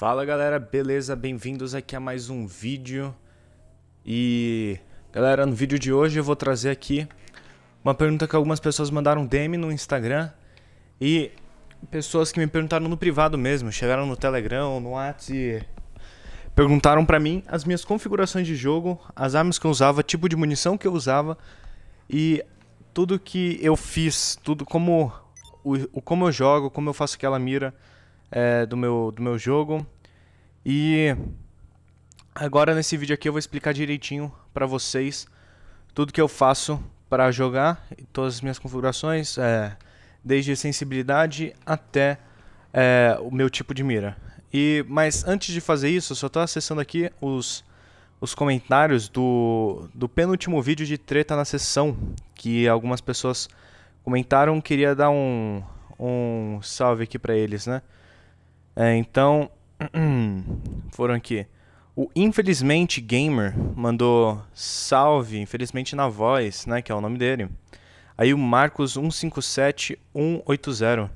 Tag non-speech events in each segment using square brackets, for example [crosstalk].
Fala galera, beleza? Bem-vindos aqui a mais um vídeo. E galera, no vídeo de hoje eu vou trazer aqui uma pergunta que algumas pessoas mandaram DM no Instagram e pessoas que me perguntaram no privado mesmo, chegaram no Telegram, no WhatsApp perguntaram para mim as minhas configurações de jogo, as armas que eu usava, tipo de munição que eu usava e tudo que eu fiz, tudo como o como eu jogo, como eu faço aquela mira é, do, meu, do meu jogo. E agora nesse vídeo aqui eu vou explicar direitinho para vocês tudo que eu faço para jogar, todas as minhas configurações, é, desde sensibilidade até é, o meu tipo de mira. E, mas antes de fazer isso, eu só estou acessando aqui os, os comentários do, do penúltimo vídeo de treta na sessão, que algumas pessoas comentaram, queria dar um, um salve aqui para eles, né? É, então, [clears throat] foram aqui. O Infelizmente Gamer mandou salve, infelizmente na voz, né, que é o nome dele. Aí o Marcos 157180.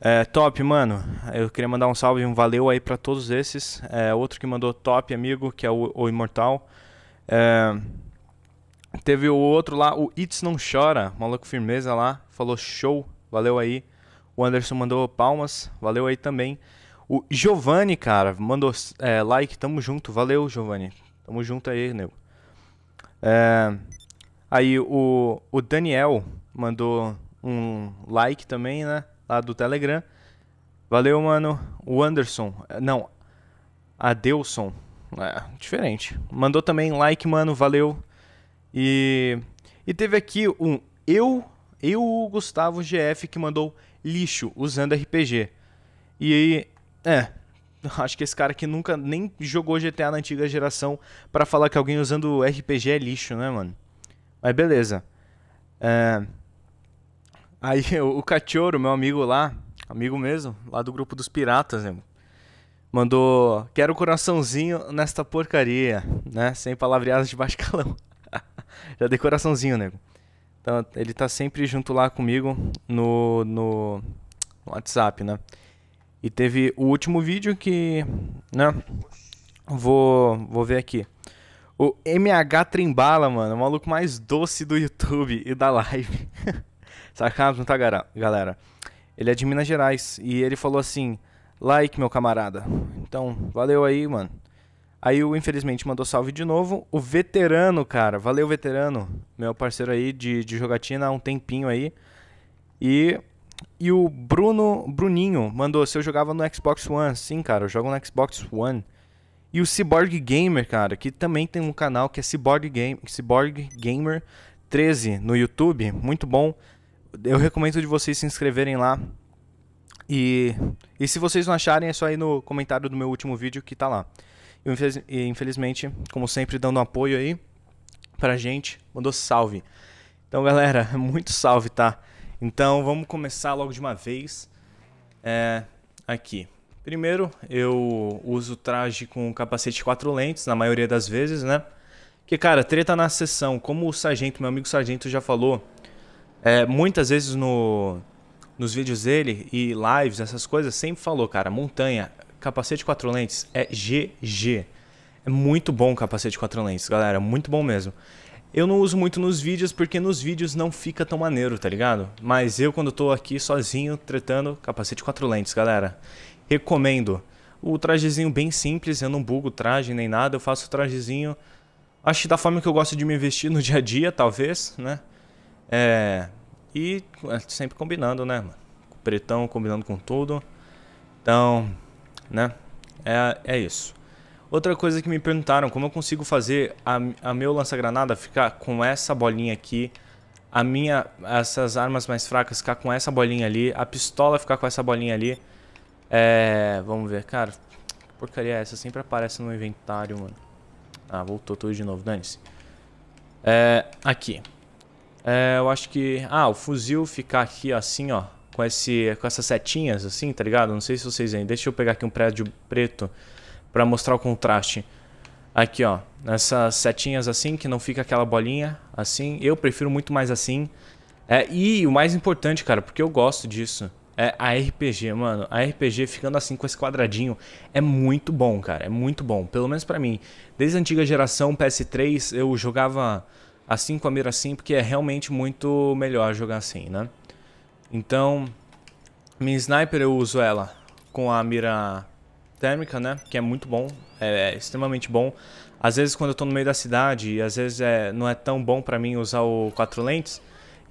É, top, mano. Eu queria mandar um salve, um valeu aí para todos esses. É, outro que mandou top, amigo, que é o, o Imortal. É, teve o outro lá, o It's Não Chora, maluco firmeza lá, falou show, valeu aí. O Anderson mandou palmas, valeu aí também. O Giovanni, cara, mandou é, like, tamo junto, valeu, Giovanni. Tamo junto aí, nego. É, aí o, o Daniel mandou um like também, né? Lá do Telegram. Valeu, mano. O Anderson, é, não, Adelson, é, diferente. Mandou também like, mano, valeu. E, e teve aqui um eu, eu, Gustavo GF, que mandou lixo usando RPG. E aí, é, [laughs] acho que esse cara que nunca nem jogou GTA na antiga geração para falar que alguém usando RPG é lixo, né, mano? Mas beleza. É... Aí [laughs] o Cachorro, meu amigo lá, amigo mesmo, lá do grupo dos piratas, né? Mandou, quero coraçãozinho nesta porcaria, né? Sem palavreadas de baixo calão. [laughs] Já dei coraçãozinho, nego. Né? Então, ele tá sempre junto lá comigo no, no, WhatsApp, né? E teve o último vídeo que, né? Vou, vou ver aqui. O MH Trembala, mano, é o maluco mais doce do YouTube e da live. [laughs] Sarcasmo, tá, galera? Ele é de Minas Gerais e ele falou assim: like, meu camarada. Então, valeu aí, mano. Aí o infelizmente mandou salve de novo. O veterano, cara. Valeu, veterano. Meu parceiro aí de, de jogatina há um tempinho aí. E, e o Bruno Bruninho mandou se eu jogava no Xbox One. Sim, cara, eu jogo no Xbox One. E o Cyborg Gamer, cara, que também tem um canal que é Cyborg, Game, Cyborg Gamer 13 no YouTube. Muito bom. Eu recomendo de vocês se inscreverem lá. E, e se vocês não acharem, é só ir no comentário do meu último vídeo que tá lá. E infelizmente, como sempre, dando apoio aí pra gente, mandou salve. Então, galera, [laughs] muito salve, tá? Então, vamos começar logo de uma vez. É, aqui. Primeiro, eu uso traje com capacete quatro lentes, na maioria das vezes, né? que cara, treta na sessão, como o sargento, meu amigo sargento já falou, é, muitas vezes no, nos vídeos dele e lives, essas coisas, sempre falou, cara, montanha, Capacete quatro lentes é GG. É muito bom o capacete quatro lentes, galera. Muito bom mesmo. Eu não uso muito nos vídeos porque nos vídeos não fica tão maneiro, tá ligado? Mas eu, quando tô aqui sozinho, tretando, capacete quatro lentes, galera. Recomendo. O trajezinho bem simples, eu não bugo o traje nem nada, eu faço o trajezinho. Acho da forma que eu gosto de me vestir no [laughs] dia a dia, talvez, né? É. E é sempre combinando, né, mano? Pretão combinando com tudo. Então, né? É, é isso. Outra coisa que me perguntaram, como eu consigo fazer a, a meu lança-granada ficar com essa bolinha aqui, a minha, essas armas mais fracas ficar com essa bolinha ali, a pistola ficar com essa bolinha ali. É, vamos ver, cara, que porcaria é essa? Sempre aparece no inventário, mano. Ah, voltou tudo de novo, dane-se. É, aqui. É, eu acho que... Ah, o fuzil ficar aqui assim, ó com, esse, com essas setinhas assim, tá ligado? Não sei se vocês veem. Deixa eu pegar aqui um prédio preto para mostrar o contraste. Aqui, ó. Essas setinhas assim, que não fica aquela bolinha assim. Eu prefiro muito mais assim. É, e o mais importante, cara, porque eu gosto disso, é a RPG, mano. A RPG ficando assim com esse quadradinho é muito bom, cara. É muito bom. Pelo menos para mim. Desde a antiga geração PS3, eu jogava assim com a mira assim, porque é realmente muito melhor jogar assim, né? Então, minha sniper eu uso ela com a mira térmica, né? Que é muito bom, é, é extremamente bom. Às vezes quando eu tô no meio da cidade e às vezes é, não é tão bom pra mim usar o quatro lentes,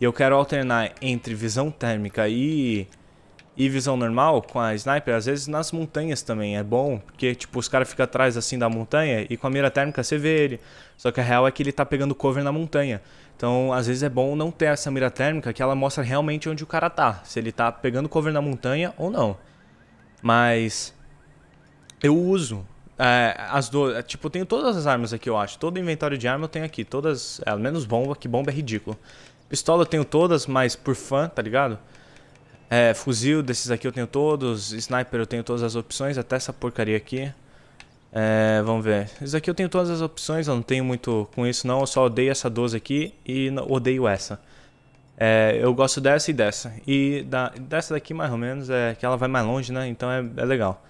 e eu quero alternar entre visão térmica e e visão normal com a sniper, às vezes nas montanhas também é bom, porque tipo os caras ficam atrás assim da montanha e com a mira térmica você vê ele. Só que a real é que ele tá pegando cover na montanha. Então, às vezes é bom não ter essa mira térmica que ela mostra realmente onde o cara tá, se ele tá pegando cover na montanha ou não. Mas eu uso é, as duas, é, tipo, eu tenho todas as armas aqui, eu acho. Todo inventário de arma eu tenho aqui, todas, é, menos bomba, que bomba é ridículo. Pistola eu tenho todas, mas por fã, tá ligado? É, fuzil desses aqui eu tenho todos. Sniper eu tenho todas as opções, até essa porcaria aqui. É, vamos ver. Isso aqui eu tenho todas as opções, eu não tenho muito com isso não. Eu só odeio essa 12 aqui e odeio essa. É, eu gosto dessa e dessa. E da, dessa daqui mais ou menos é que ela vai mais longe, né? Então é, é legal.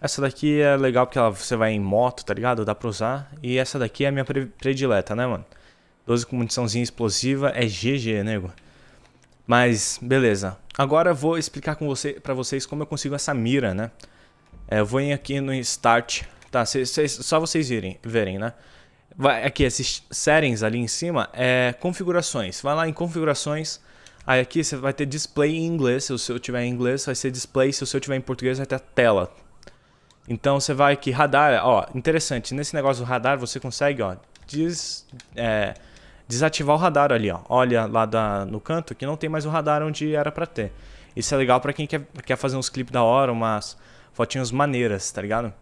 Essa daqui é legal porque ela, você vai em moto, tá ligado? Dá pra usar. E essa daqui é a minha predileta, né, mano? 12 com muniçãozinha explosiva é GG, nego. Né, mas beleza. Agora vou explicar com você, para vocês como eu consigo essa mira, né? É, eu vou em aqui no Start, tá? Cês, cês, só vocês irem, verem, né? Vai, aqui, esses settings ali em cima, é configurações. Vai lá em configurações, aí aqui você vai ter display em inglês, se o seu tiver em inglês vai ser display, se o seu tiver em português vai ter a tela. Então você vai aqui, radar, ó, interessante, nesse negócio do radar você consegue, ó, des, é, desativar o radar ali, ó. Olha lá da, no canto que não tem mais o radar onde era para ter. Isso é legal para quem quer, quer fazer uns clipes da hora, umas fotinhas maneiras, tá ligado?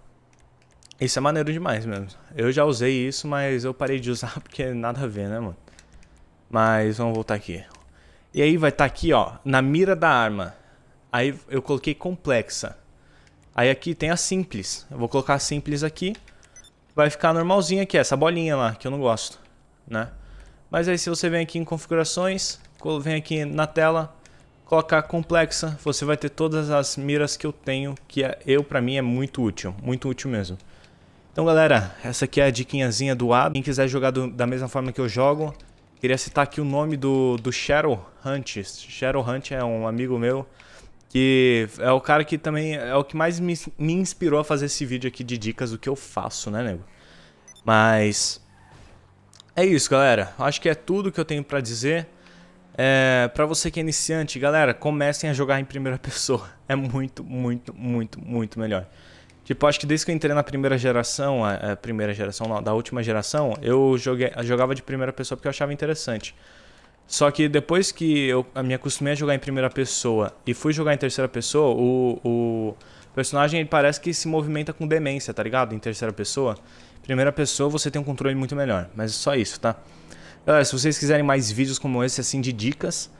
Isso é maneiro demais mesmo. Eu já usei isso, mas eu parei de usar [laughs] porque nada a ver, né, mano? Mas vamos voltar aqui. E aí vai estar tá aqui, ó, na mira da arma. Aí eu coloquei complexa. Aí aqui tem a simples. Eu vou colocar a simples aqui. Vai ficar normalzinha aqui, essa bolinha lá, que eu não gosto, né? Mas aí se você vem aqui em configurações, vem aqui na tela, colocar complexa, você vai ter todas as miras que eu tenho, que é, eu para mim é muito útil, muito útil mesmo. Então galera, essa aqui é a diquinhazinha do A Quem quiser jogar do, da mesma forma que eu jogo, queria citar aqui o nome do, do Shadow Hunt. Shadow Hunt é um amigo meu, que é o cara que também é o que mais me, me inspirou a fazer esse vídeo aqui de dicas do que eu faço, né nego? Mas... É isso, galera. Acho que é tudo que eu tenho para dizer. É, para você que é iniciante, galera, comecem a jogar em primeira [laughs] pessoa. É muito, muito, muito, muito melhor. Tipo, acho que desde que eu entrei na primeira geração, a, a é, primeira geração, não, da última geração, eu joguei, jogava de primeira pessoa porque eu achava interessante. Só que depois que eu me acostumei a jogar em primeira pessoa e fui jogar em terceira pessoa, o, o personagem ele parece que se movimenta com demência, tá ligado? Em terceira pessoa. Primeira pessoa você tem um controle muito melhor, mas é só isso, tá? Galera, se vocês quiserem mais vídeos como esse, assim, de dicas,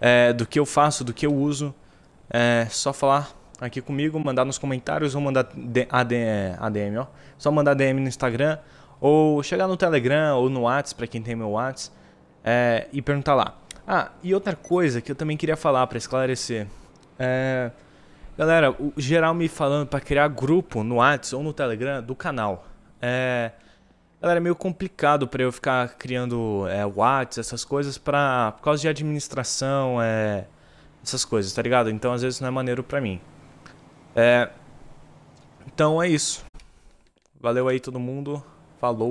é, do que eu faço, do que eu uso, é só falar aqui comigo, mandar nos comentários ou mandar ADM, é, ADM, ó. Só mandar DM no Instagram ou chegar no Telegram ou no Whats, para quem tem meu Whats, é, e perguntar lá. Ah, e outra coisa que eu também queria falar para esclarecer. É, Galera, o geral me falando para criar grupo no WhatsApp ou no Telegram do canal. É, galera, é meio complicado para eu ficar criando é, WhatsApp, essas coisas, pra, por causa de administração, é, essas coisas, tá ligado? Então às vezes não é maneiro pra mim. É, então é isso. Valeu aí todo mundo. Falou.